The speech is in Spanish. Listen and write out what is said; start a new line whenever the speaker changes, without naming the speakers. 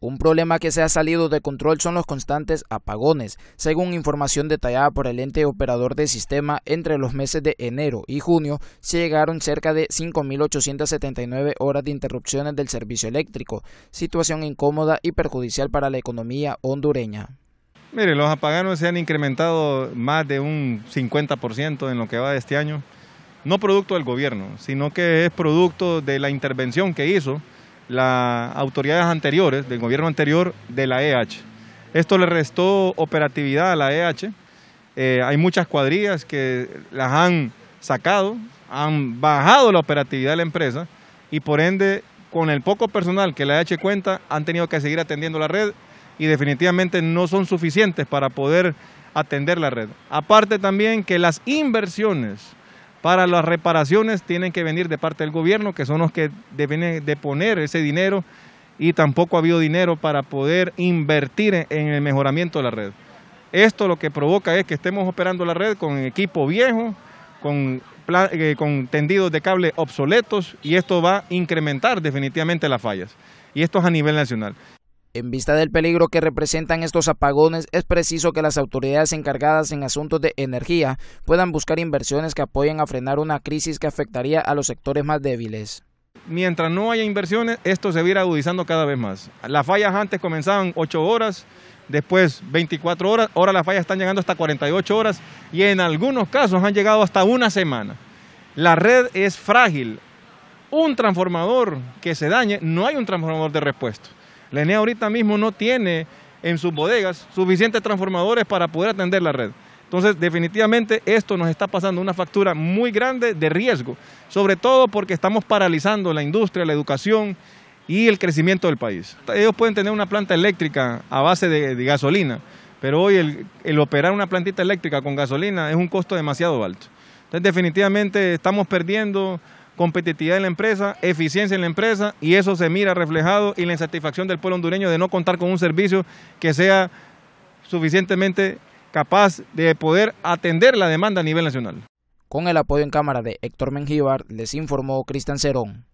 Un problema que se ha salido de control son los constantes apagones, según información detallada por el ente operador del sistema entre los meses de enero y junio se llegaron cerca de 5.879 horas de interrupciones del servicio eléctrico, situación incómoda y perjudicial para la economía hondureña.
Mire, los apaganos se han incrementado más de un 50% en lo que va de este año, no producto del gobierno, sino que es producto de la intervención que hizo las autoridades anteriores, del gobierno anterior, de la EH. Esto le restó operatividad a la e EH. hay muchas cuadrillas que las han sacado, han bajado la operatividad de la empresa y por ende, con el poco personal que la EH cuenta, han tenido que seguir atendiendo la red y definitivamente no son suficientes para poder atender la red. Aparte también que las inversiones para las reparaciones tienen que venir de parte del gobierno, que son los que deben de poner ese dinero y tampoco ha habido dinero para poder invertir en el mejoramiento de la red. Esto lo que provoca es que estemos operando la red con equipo viejo, con, eh, con tendidos de cable obsoletos y esto va a incrementar definitivamente las fallas. Y esto es a nivel nacional. En vista del peligro que representan estos apagones, es
preciso que las autoridades encargadas en asuntos de energía puedan buscar inversiones que apoyen a frenar una crisis que afectaría a los sectores más débiles.
Mientras no haya inversiones, esto se va agudizando cada vez más. Las fallas antes comenzaban 8 horas, después 24 horas, ahora las fallas están llegando hasta 48 horas y en algunos casos han llegado hasta una semana. La red es frágil. Un transformador que se dañe, no hay un transformador de repuesto. La ENEA ahorita mismo no tiene en sus bodegas suficientes transformadores para poder atender la red. Entonces, definitivamente esto nos está pasando una factura muy grande de riesgo, sobre todo porque estamos paralizando la industria, la educación y el crecimiento del país. Ellos pueden tener una planta eléctrica a base de, gasolina, pero hoy el, operar una plantita eléctrica con gasolina es un costo demasiado alto. Entonces, definitivamente estamos perdiendo competitividad en la empresa, eficiencia en la empresa y eso se mira reflejado en la insatisfacción del pueblo hondureño de no contar con un servicio que sea suficientemente capaz de poder atender la demanda a nivel nacional. Con el apoyo en cámara de Héctor Mengíbar, les informó Cristian Cerón.